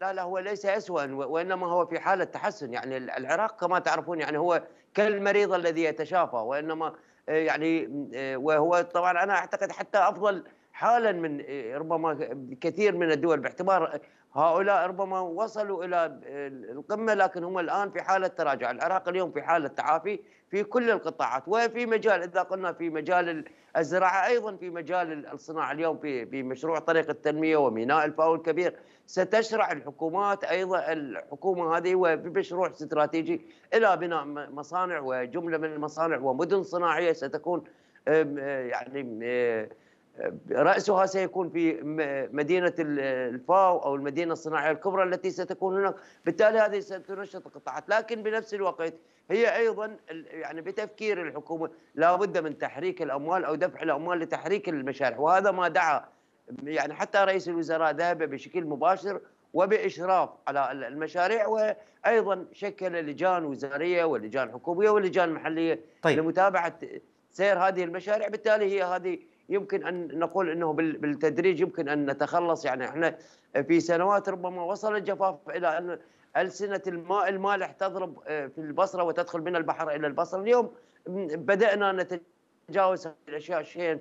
لا لا هو ليس أسوأ وإنما هو في حالة تحسن يعني العراق كما تعرفون يعني هو كالمريض الذي يتشافى وإنما آه، يعني آه، وهو طبعا أنا أعتقد حتى أفضل حالا من ربما كثير من الدول باعتبار هؤلاء ربما وصلوا الى القمه لكن هم الان في حاله تراجع، العراق اليوم في حاله تعافي في كل القطاعات وفي مجال اذا قلنا في مجال الزراعه ايضا في مجال الصناعه اليوم في في مشروع طريق التنميه وميناء الفاو الكبير ستشرع الحكومات ايضا الحكومه هذه وبمشروع استراتيجي الى بناء مصانع وجمله من المصانع ومدن صناعيه ستكون يعني رأسها سيكون في مدينة الفاو أو المدينة الصناعية الكبرى التي ستكون هناك بالتالي هذه ستنشط القطاعات لكن بنفس الوقت هي أيضا يعني بتفكير الحكومة لا بد من تحريك الأموال أو دفع الأموال لتحريك المشاريع وهذا ما دعا يعني حتى رئيس الوزراء ذهب بشكل مباشر وباشراف على المشاريع وايضا شكل لجان وزاريه ولجان حكوميه ولجان محليه طيب. لمتابعه سير هذه المشاريع بالتالي هي هذه يمكن ان نقول انه بالتدريج يمكن ان نتخلص يعني احنا في سنوات ربما وصل الجفاف الى ان السنه الماء المالح تضرب آه، في البصره وتدخل من البحر الى البصره اليوم بدانا نتجاوز الاشياء شيئا فشيئا